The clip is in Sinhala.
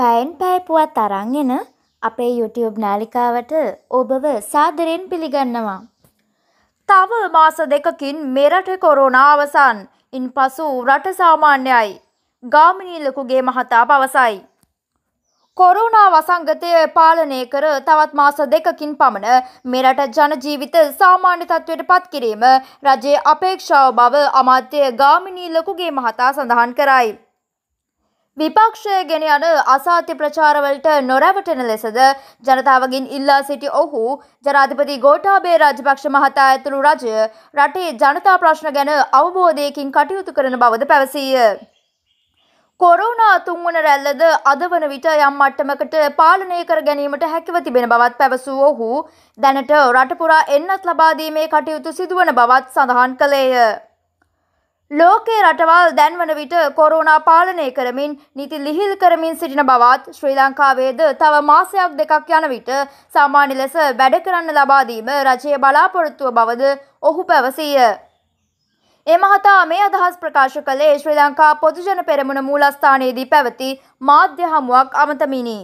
පැයෙන් පැය පුවත් අරන් එන අපේ YouTube නාලිකාවට ඔබව සාදරයෙන් පිළිගන්නවා. තව මාස දෙකකින් මෙරට කොරෝනා අවසන්. ඉන්පසු රට සාමාන්‍යයි. ගාමිණී ලොකුගේ මහතා පවසයි. කොරෝනා වසංගතය පාලනය කර තවත් මාස දෙකකින් පමණ මෙරට ජනජීවිත සාමාන්‍ය තත්ත්වයට පත්කිරීම රජයේ අපේක්ෂාව බව අමාත්‍ය ගාමිණී ලොකුගේ මහතා සඳහන් කරයි. විපක්ෂය ගෙන යන අසාධ්‍ය ප්‍රචාරවලට නොරැවටෙන ලෙසද ජනතාවගින් ඉල්ලා සිටි ඔහු ජනාධිපති ගෝටාබේ රාජපක්ෂ මහතා ඇතුළු රජය රටේ ජනතා ප්‍රශ්න ගැන අවබෝධයකින් කටයුතු කරන බවද පැවසීය. කොරුණා තුන්වන රැල්ලද අද වන විට යම් මට්ටමකට පාලනය කර ගැනීමට හැකිව තිබෙන බවත් පැවසූ ඔහු දැනට රටපුරා එන්නත් ලබාදීමේ කටයුතු සිදුවන බවත් සඳහන් කළේය. ලෝකේ රටවල් දැන්වන විට කොරුණා පාලනය කරමින් නිති ලිහිල් කරමින් සිටින බවත් ශ්‍රී ලංකාවේද තව මාසයක් දෙකක් යන විට සාමාන්‍ය ලෙස වැඩ කරන්න ලබාදීම රජයේ බලාපොරොත්තුව බවද ඔහු පැවසීය. ඒ මහතා මේ අදහස් ප්‍රකාශ කළේ ශ්‍රී ලංකා පොදුජන පෙරමුණ මූලස්ථානයේදී පැවති මාධ්‍ය හමුවක් අමතමිනි.